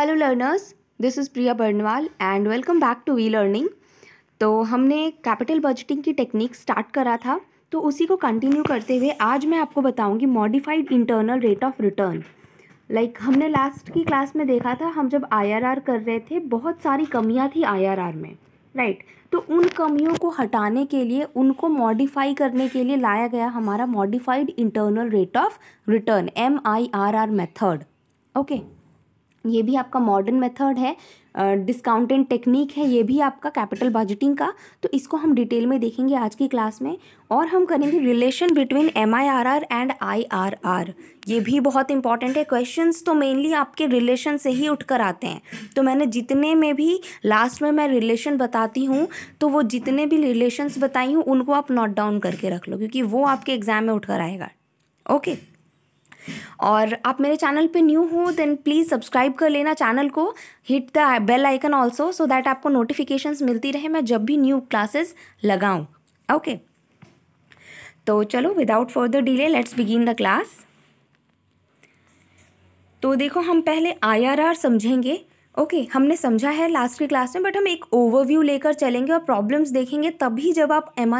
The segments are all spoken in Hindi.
Hello learners this is Priya Barnwal and welcome back to We Learning तो हमने कैपिटल बजटिंग की टेक्निक स्टार्ट करा था तो उसी को कंटिन्यू करते हुए आज मैं आपको बताऊंगी modified internal rate of return like हमने लास्ट की क्लास में देखा था हम जब आईआरआर कर रहे थे बहुत सारी कमियां थी आईआरआर में राइट right. तो उन कमियों को हटाने के लिए उनको मॉडिफाई करने के लिए लाया गया हमारा modified internal rate of return M I R R method okay ये भी आपका मॉडर्न मेथड है डिस्काउंटेड uh, टेक्निक है ये भी आपका कैपिटल बजटिंग का तो इसको हम डिटेल में देखेंगे आज की क्लास में और हम करेंगे relation between M I R R and I R R ये भी बहुत इंपॉर्टेंट है क्वेश्चंस तो मेनली आपके रिलेशन से ही उठकर आते हैं तो मैंने जितने में भी लास्ट में मैं रिलेशन बताती हूँ तो वो जितने भी रिलेशन बताई हूँ उनको आप नोट डाउन करके रख लो क्योंकि वो आपके एग्ज़ाम में उठकर आएगा ओके okay. और आप मेरे चैनल पे न्यू हो देन प्लीज़ सब्सक्राइब कर लेना चैनल को hit the bell icon also so that आपको नोटिफिकेशंस मिलती रहे मैं जब भी न्यू क्लासेस लगाऊं ओके तो चलो without further delay let's begin the class तो देखो हम पहले आईआरआर समझेंगे ओके okay, हमने समझा है लास्ट की क्लास में बट हम एक ओवरव्यू लेकर चलेंगे और प्रॉब्लम्स देखेंगे तभी जब आप एम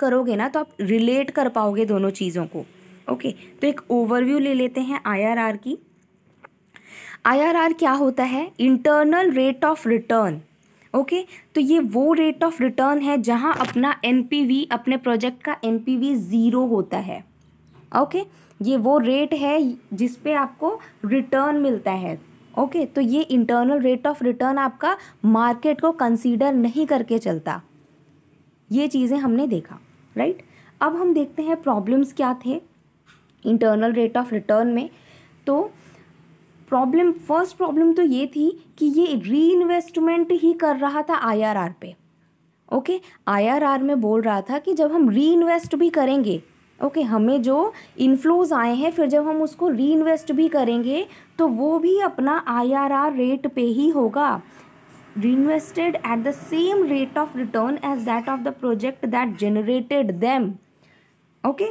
करोगे ना तो आप रिलेट कर पाओगे दोनों चीज़ों को ओके तो एक ओवरव्यू ले लेते हैं आईआरआर की आईआरआर क्या होता है internal rate of return okay तो ये वो रेट ऑफ रिटर्न है जहां अपना एनपीवी अपने प्रोजेक्ट का एनपीवी ज़ीरो होता है ओके ये वो रेट है जिस पे आपको रिटर्न मिलता है ओके तो ये इंटरनल रेट ऑफ रिटर्न आपका मार्केट को कंसीडर नहीं करके चलता ये चीज़ें हमने देखा राइट अब हम देखते हैं प्रॉब्लम्स क्या थे इंटरनल रेट ऑफ रिटर्न में तो प्रॉब्लम फर्स्ट प्रॉब्लम तो ये थी कि ये री इन्वेस्टमेंट ही कर रहा था आईआरआर पे ओके आईआरआर में बोल रहा था कि जब हम री इन्वेस्ट भी करेंगे ओके okay, हमें जो इनफ्लोज आए हैं फिर जब हम उसको री इन्वेस्ट भी करेंगे तो वो भी अपना आईआरआर रेट पे ही होगा invested at the same rate of return as that of the project that generated them okay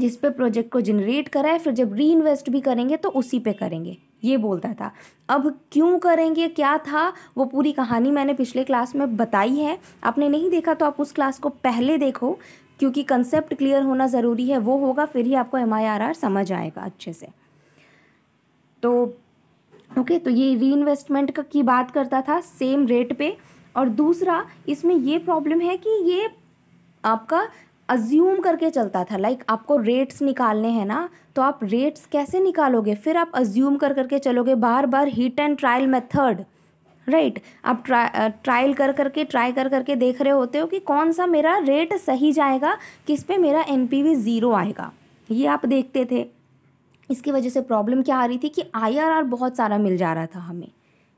जिस पे प्रोजेक्ट को जनरेट करा है फिर जब री इन्वेस्ट भी करेंगे तो उसी पे करेंगे ये बोलता था अब क्यों करेंगे क्या था वो पूरी कहानी मैंने पिछले क्लास में बताई है आपने नहीं देखा तो आप उस क्लास को पहले देखो क्योंकि कंसेप्ट क्लियर होना ज़रूरी है वो होगा फिर ही आपको एम समझ आएगा अच्छे से तो ओके तो ये री इन्वेस्टमेंट की बात करता था सेम रेट पे और दूसरा इसमें ये प्रॉब्लम है कि ये आपका अज्यूम करके चलता था लाइक like, आपको रेट्स निकालने हैं ना तो आप रेट्स कैसे निकालोगे फिर आप अज्यूम कर करके चलोगे बार बार hit and trial method right आप ट्रा ट्रायल कर करके ट्राई कर करके देख रहे होते हो कि कौन सा मेरा रेट सही जाएगा किस पे मेरा एन ज़ीरो आएगा ये आप देखते थे इसकी वजह से प्रॉब्लम क्या आ रही थी कि आई बहुत सारा मिल जा रहा था हमें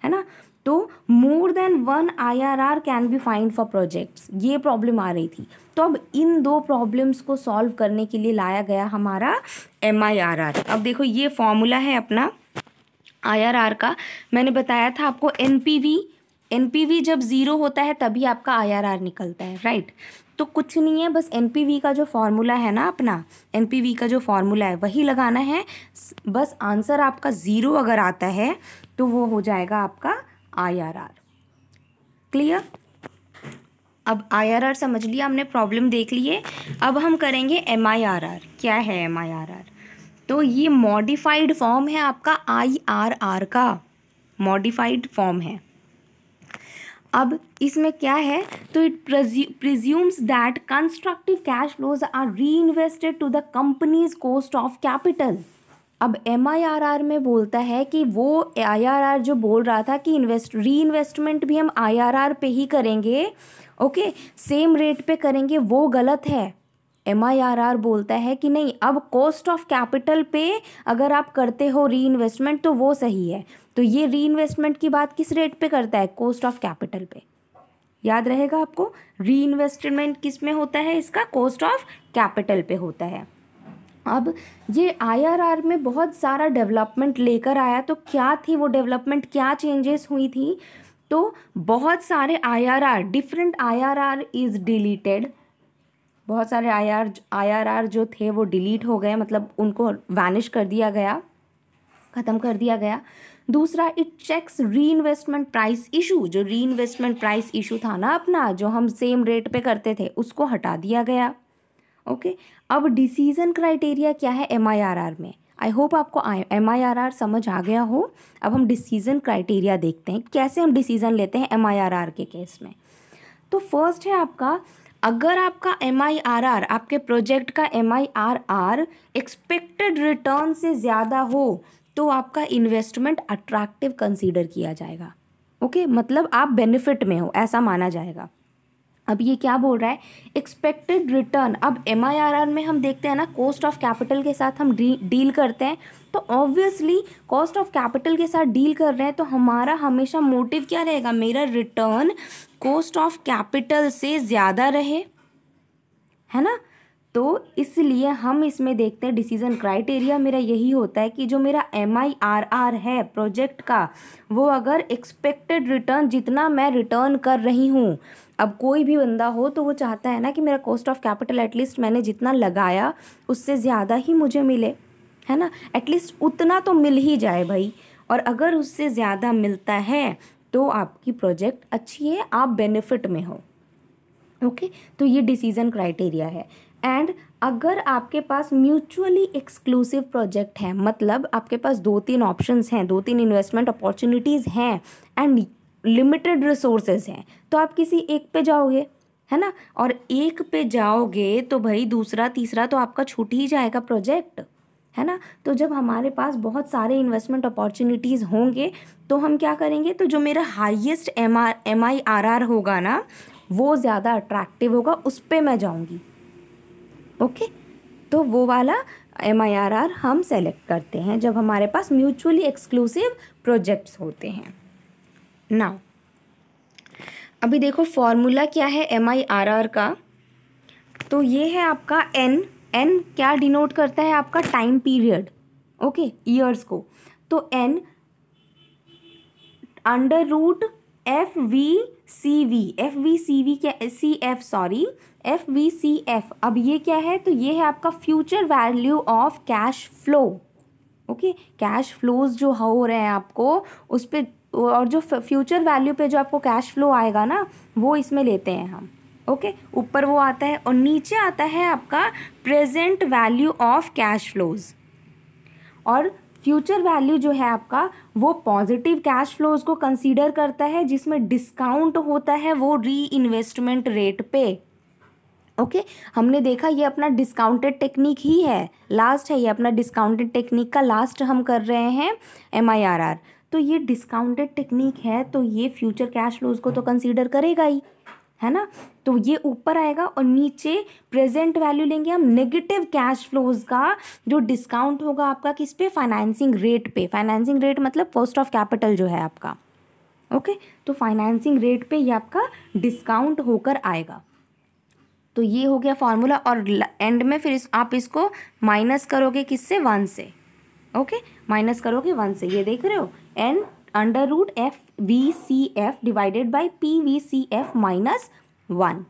है ना तो more than one I R R can be find for projects ये प्रॉब्लम आ रही थी तो अब इन दो प्रॉब्लम्स को सॉल्व करने के लिए लाया गया हमारा एम आई आर आर अब देखो ये फॉर्मूला है अपना आई आर आर का मैंने बताया था आपको N P V N P V जब ज़ीरो होता है तभी आपका आई आर आर निकलता है राइट तो कुछ नहीं है बस एन पी वी का जो फॉर्मूला है ना अपना एन पी वी का जो फॉर्मूला है वही लगाना है बस आंसर आपका ज़ीरो अगर आता है तो वो हो जाएगा आपका आईआरआर क्लियर अब आईआरआर समझ लिया हमने प्रॉब्लम देख लिए अब हम करेंगे एमआईआरआर क्या है एमआईआरआर तो ये मॉडिफाइड फॉर्म है आपका आईआरआर का मॉडिफाइड फॉर्म है अब इसमें क्या है तो it presumes that constructive cash flows are reinvested to the company's cost of capital अब एम में बोलता है कि वो आई जो बोल रहा था कि इन्वेस्ट री इन्वेस्टमेंट भी हम आई पे ही करेंगे ओके सेम रेट पे करेंगे वो गलत है एम बोलता है कि नहीं अब कॉस्ट ऑफ कैपिटल पे अगर आप करते हो री इन्वेस्टमेंट तो वो सही है तो ये री इन्वेस्टमेंट की बात किस रेट पे करता है कॉस्ट ऑफ कैपिटल पे याद रहेगा आपको री इन्वेस्टमेंट किस में होता है इसका कॉस्ट ऑफ कैपिटल पे होता है अब ये आईआरआर में बहुत सारा डेवलपमेंट लेकर आया तो क्या थी वो डेवलपमेंट क्या चेंजेस हुई थी तो बहुत सारे IRR different IRR is deleted बहुत सारे आर आईआरआर जो थे वो डिलीट हो गए मतलब उनको वैनिश कर दिया गया ख़त्म कर दिया गया दूसरा it checks reinvestment price issue जो री इन्वेस्टमेंट प्राइस इशू था ना अपना जो हम सेम रेट पे करते थे उसको हटा दिया गया ओके अब डिसीज़न क्राइटेरिया क्या है एम में आई होप आपको एम आई आर आर समझ आ गया हो अब हम डिसीज़न क्राइटेरिया देखते हैं कैसे हम डिसीज़न लेते हैं एम आई आर आर के केस में तो फर्स्ट है आपका अगर आपका एम आई आर आर आपके प्रोजेक्ट का M I R R expected return से ज़्यादा हो तो आपका इन्वेस्टमेंट अट्रैक्टिव कंसीडर किया जाएगा ओके okay? मतलब आप बेनिफिट में हो ऐसा माना जाएगा अब ये क्या बोल रहा है एक्सपेक्टेड रिटर्न अब एम में हम देखते हैं ना कॉस्ट ऑफ कैपिटल के साथ हम डील करते हैं तो ऑब्वियसली कॉस्ट ऑफ कैपिटल के साथ डील कर रहे हैं तो हमारा हमेशा मोटिव क्या रहेगा मेरा रिटर्न कॉस्ट ऑफ कैपिटल से ज़्यादा रहे है ना तो इसलिए हम इसमें देखते हैं डिसीजन क्राइटेरिया मेरा यही होता है कि जो मेरा एम है प्रोजेक्ट का वो अगर एक्सपेक्टेड रिटर्न जितना मैं रिटर्न कर रही हूँ अब कोई भी बंदा हो तो वो चाहता है ना कि मेरा कॉस्ट ऑफ कैपिटल एटलीस्ट मैंने जितना लगाया उससे ज़्यादा ही मुझे मिले है ना एटलीस्ट उतना तो मिल ही जाए भाई और अगर उससे ज़्यादा मिलता है तो आपकी प्रोजेक्ट अच्छी है आप बेनिफिट में हो ओके okay? तो ये डिसीज़न क्राइटेरिया है एंड अगर आपके पास म्यूचुअली एक्सक्लूसिव प्रोजेक्ट है मतलब आपके पास दो तीन ऑप्शंस हैं दो तीन इन्वेस्टमेंट अपॉर्चुनिटीज़ हैं एंड लिमिटेड रिसोर्सेज हैं तो आप किसी एक पे जाओगे है ना और एक पे जाओगे तो भाई दूसरा तीसरा तो आपका छूट ही जाएगा प्रोजेक्ट है ना तो जब हमारे पास बहुत सारे इन्वेस्टमेंट अपॉर्चुनिटीज़ होंगे तो हम क्या करेंगे तो जो मेरा highest M R M I R R होगा ना वो ज़्यादा अट्रैक्टिव होगा उस पर मैं जाऊँगी ओके तो वो वाला एम आई आर आर हम सेलेक्ट करते हैं जब हमारे पास म्यूचुअली एक्सक्लूसिव प्रोजेक्ट्स होते हैं नाउ अभी देखो फॉर्मूला क्या है एम आई आर आर का तो ये है आपका एन एन क्या डिनोट करता है आपका टाइम पीरियड ओके ईयर्स को तो N under root F V C V F V C V क्या C F sorry F V C F अब ये क्या है तो ये है आपका future value of cash flow okay cash flows जो हो रहे हैं आपको उस पर और जो फ्यूचर वैल्यू पे जो आपको कैश फ्लो आएगा ना वो इसमें लेते हैं हम ओके ऊपर वो आता है और नीचे आता है आपका present value of cash flows और फ्यूचर वैल्यू जो है आपका वो पॉजिटिव कैश फ्लोज को कंसीडर करता है जिसमें डिस्काउंट होता है वो री इन्वेस्टमेंट रेट पे ओके okay? हमने देखा ये अपना डिस्काउंटेड टेक्निक ही है लास्ट है ये अपना डिस्काउंटेड टेक्निक का लास्ट हम कर रहे हैं एम आई आर आर तो ये डिस्काउंटेड टेक्निक है तो ये फ्यूचर कैश फ्लोज को तो कंसीडर करेगा ही है ना तो ये ऊपर आएगा और नीचे प्रेजेंट वैल्यू लेंगे हम नेगेटिव कैश फ्लोज का जो डिस्काउंट होगा आपका किस पे फाइनेंसिंग रेट पे फाइनेंसिंग रेट मतलब कॉस्ट ऑफ कैपिटल जो है आपका ओके तो फाइनेंसिंग रेट पे ये आपका डिस्काउंट होकर आएगा तो ये हो गया फॉर्मूला और एंड में फिर इस, आप इसको माइनस करोगे किससे वन से ओके माइनस करोगे वन से ये देख रहे हो N under root F V C F divided by P V C F minus one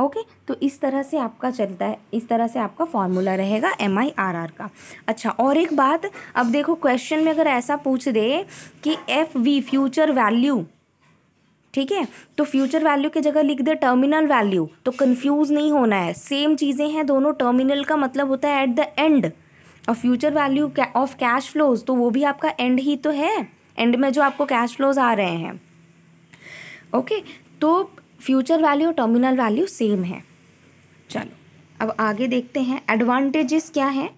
okay तो इस तरह से आपका चलता है इस तरह से आपका फॉर्मूला रहेगा एम आई आर आर का अच्छा और एक बात अब देखो क्वेश्चन में अगर ऐसा पूछ दे कि एफ वी फ्यूचर वैल्यू ठीक है तो फ्यूचर वैल्यू की जगह लिख दे टर्मिनल वैल्यू तो कंफ्यूज नहीं होना है सेम चीज़ें हैं दोनों टर्मिनल का मतलब होता है एट द एंड और future value of cash flows तो वो भी आपका एंड ही तो है एंड में जो आपको कैश फ्लोज आ रहे हैं ओके okay, तो फ्यूचर वैल्यू और टर्मिनल वैल्यू सेम है चलो अब आगे देखते हैं एडवांटेजेस क्या हैं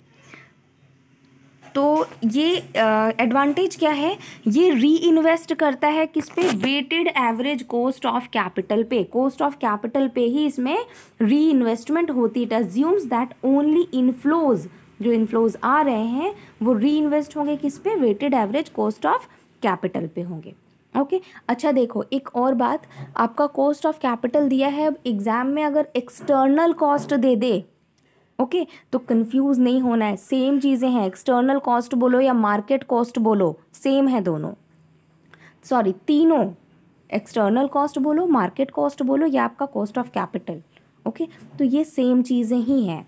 तो ये एडवांटेज uh, क्या है ये री इन्वेस्ट करता है किस पे weighted average cost of capital पे कॉस्ट ऑफ कैपिटल पे ही इसमें री इन्वेस्टमेंट होती it assumes that only inflows जो इनफ्लोज आ रहे हैं वो री इन्वेस्ट होंगे किस पे weighted average cost of capital पे होंगे ओके okay? अच्छा देखो एक और बात आपका कॉस्ट ऑफ कैपिटल दिया है अब एग्ज़ाम में अगर एक्सटर्नल कॉस्ट दे दे ओके okay? तो कंफ्यूज नहीं होना है सेम चीज़ें हैं एक्सटर्नल कॉस्ट बोलो या मार्केट कॉस्ट बोलो सेम है दोनों सॉरी तीनों एक्सटर्नल कॉस्ट बोलो मार्केट कॉस्ट बोलो या आपका कॉस्ट ऑफ कैपिटल ओके तो ये सेम चीज़ें ही हैं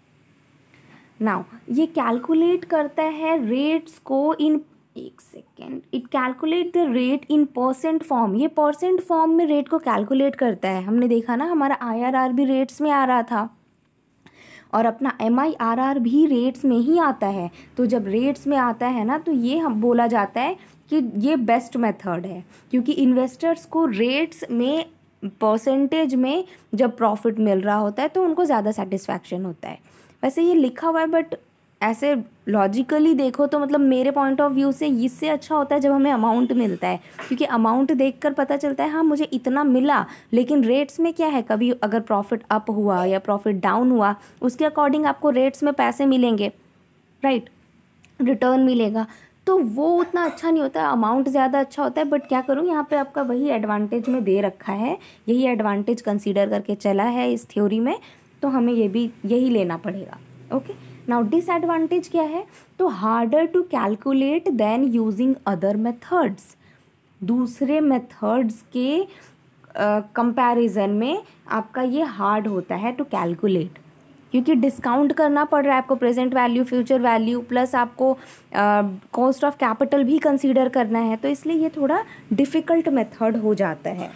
नाउ ये कैलकुलेट करता है रेट्स को इन एक second it calculate the rate in percent form ये परसेंट फॉर्म में रेट को कैलकुलेट करता है हमने देखा ना हमारा आईआरआर भी रेट्स में आ रहा था और अपना एम आई आर आर भी रेट्स में ही आता है तो जब रेट्स में आता है ना तो ये हम बोला जाता है कि ये बेस्ट मेथड है क्योंकि इन्वेस्टर्स को रेट्स में परसेंटेज में जब प्रॉफिट मिल रहा होता है तो उनको ज़्यादा सेटिस्फैक्शन होता है वैसे ये लिखा हुआ है बट ऐसे लॉजिकली देखो तो मतलब मेरे पॉइंट ऑफ व्यू से इससे अच्छा होता है जब हमें अमाउंट मिलता है क्योंकि अमाउंट देखकर पता चलता है हाँ मुझे इतना मिला लेकिन रेट्स में क्या है कभी अगर प्रॉफिट अप हुआ या प्रॉफिट डाउन हुआ उसके अकॉर्डिंग आपको रेट्स में पैसे मिलेंगे राइट रिटर्न मिलेगा तो वो उतना अच्छा नहीं होता अमाउंट ज़्यादा अच्छा होता है बट क्या करूँ यहाँ पे आपका वही एडवांटेज में दे रखा है यही एडवांटेज कंसीडर करके चला है इस थ्योरी में तो हमें ये भी यही लेना पड़ेगा ओके नाउ डिसएडवांटेज क्या है तो harder to calculate than using other methods दूसरे मेथड्स के कंपैरिजन uh, में आपका ये हार्ड होता है टू कैलकुलेट क्योंकि डिस्काउंट करना पड़ रहा है आपको present value future value plus आपको कॉस्ट ऑफ कैपिटल भी कंसीडर करना है तो इसलिए ये थोड़ा डिफ़िकल्ट मेथड हो जाता है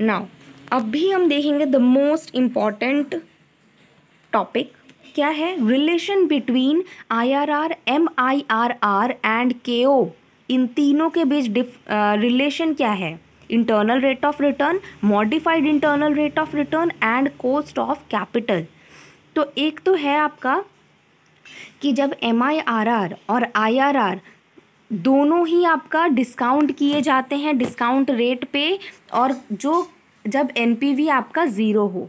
नाउ अब भी हम देखेंगे द मोस्ट इम्पॉर्टेंट टॉपिक क्या है relation between IRR MIRR and KO इन तीनों के बीच डिफ रिलेशन क्या है internal rate of return modified internal rate of return and cost of capital तो एक तो है आपका कि जब एम और आई दोनों ही आपका डिस्काउंट किए जाते हैं डिस्काउंट रेट पे और जो जब एन आपका ज़ीरो हो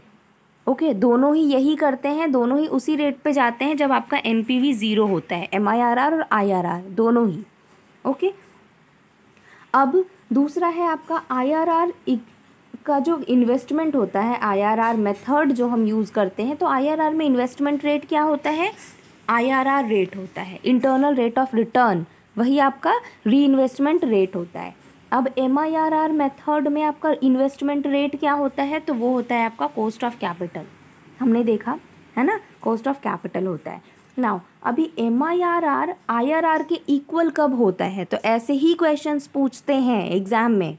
ओके okay, दोनों ही यही करते हैं दोनों ही उसी रेट पे जाते हैं जब आपका एन ज़ीरो होता है एम और आई दोनों ही ओके okay? अब दूसरा है आपका आई का जो इन्वेस्टमेंट होता है आई मेथड जो हम यूज़ करते हैं तो आई में इन्वेस्टमेंट रेट क्या होता है आई रेट होता है इंटरनल रेट ऑफ रिटर्न वही आपका री इन्वेस्टमेंट रेट होता है अब M I R R method में आपका इन्वेस्टमेंट रेट क्या होता है तो वो होता है आपका कॉस्ट ऑफ कैपिटल हमने देखा है ना कॉस्ट ऑफ कैपिटल होता है नाउ अभी M I R R I R R के इक्वल कब होता है तो ऐसे ही क्वेश्चंस पूछते हैं एग्ज़ाम में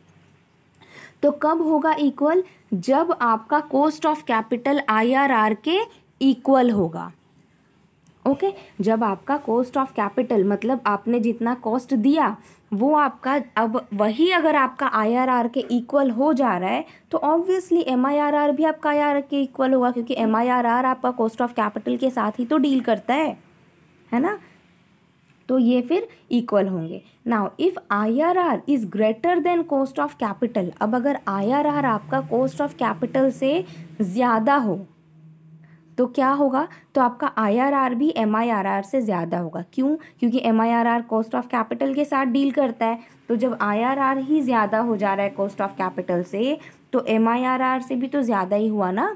तो कब होगा इक्वल जब आपका cost of capital I R R के इक्वल होगा ओके जब आपका कॉस्ट ऑफ कैपिटल मतलब आपने जितना कॉस्ट दिया वो आपका अब वही अगर आपका आईआरआर के इक्वल हो जा रहा है तो ऑब्वियसली एमआईआरआर भी आपका आईआरआर के इक्वल होगा क्योंकि एमआईआरआर आपका कॉस्ट ऑफ कैपिटल के साथ ही तो डील करता है है ना तो ये फिर इक्वल होंगे now if I R R is greater than cost of capital अब अगर आई आर आर आपका कॉस्ट ऑफ कैपिटल से ज़्यादा हो तो क्या होगा तो आपका आईआरआर भी एमआईआरआर से ज़्यादा होगा क्यों क्योंकि एमआईआरआर कॉस्ट ऑफ कैपिटल के साथ डील करता है तो जब आईआरआर ही ज़्यादा हो जा रहा है कॉस्ट ऑफ कैपिटल से तो एमआईआरआर से भी तो ज़्यादा ही हुआ ना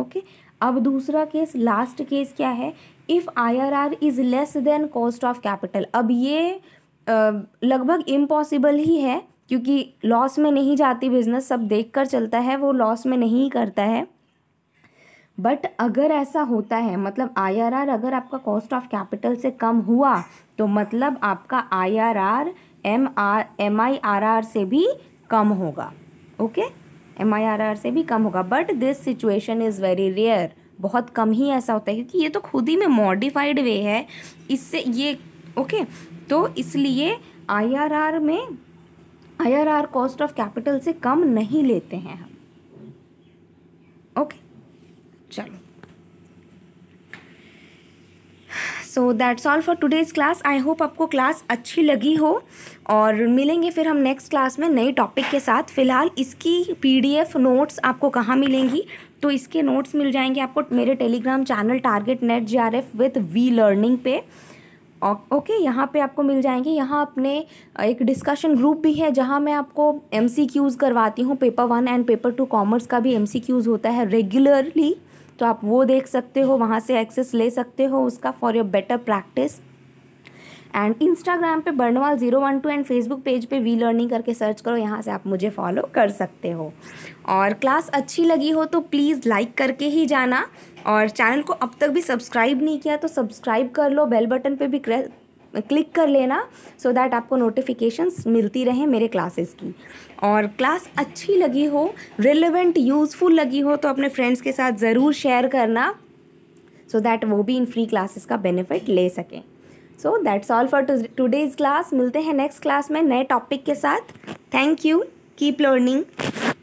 ओके अब दूसरा केस लास्ट केस क्या है if R is less than cost of capital अब ये लगभग इम्पॉसिबल ही है क्योंकि लॉस में नहीं जाती बिजनेस सब देखकर चलता है वो लॉस में नहीं करता है बट अगर ऐसा होता है मतलब आईआरआर अगर आपका कॉस्ट ऑफ कैपिटल से कम हुआ तो मतलब आपका आईआरआर आर आर से भी कम होगा ओके आर से भी कम होगा but this situation is very rare बहुत कम ही ऐसा होता है क्योंकि ये तो खुद ही में मॉडिफाइड वे है इससे ये ओके तो इसलिए आईआरआर में आईआरआर कॉस्ट ऑफ कैपिटल से कम नहीं लेते हैं हम ओके चलो so that's all for today's class I hope आपको क्लास अच्छी लगी हो और मिलेंगे फिर हम नेक्स्ट क्लास में नए टॉपिक के साथ फ़िलहाल इसकी पीडीएफ नोट्स आपको कहाँ मिलेंगी तो इसके नोट्स मिल जाएंगे आपको मेरे Telegram channel target NET J R F with We Learning पे ओके यहाँ पे आपको मिल जाएंगे यहाँ अपने एक डिस्कशन ग्रुप भी है जहाँ मैं आपको एम करवाती हूँ paper one and paper two commerce का भी एम होता है रेगुलरली तो आप वो देख सकते हो वहाँ से एक्सेस ले सकते हो उसका for your better practice and Instagram पे Barnwal zero one two and Facebook page पे वी लर्निंग करके सर्च करो यहाँ से आप मुझे फॉलो कर सकते हो और क्लास अच्छी लगी हो तो प्लीज़ लाइक करके ही जाना और चैनल को अब तक भी सब्सक्राइब नहीं किया तो सब्सक्राइब कर लो बेल बटन पे भी क्लिक कर लेना सो so दैट आपको नोटिफिकेशंस मिलती रहे मेरे क्लासेस की और क्लास अच्छी लगी हो रिलेवेंट यूज़फुल लगी हो तो अपने फ्रेंड्स के साथ ज़रूर शेयर करना सो so दैट वो भी इन फ्री क्लासेस का बेनिफिट ले सकें so that's all for today's class मिलते हैं नेक्स्ट क्लास में नए टॉपिक के साथ थैंक यू कीप लर्निंग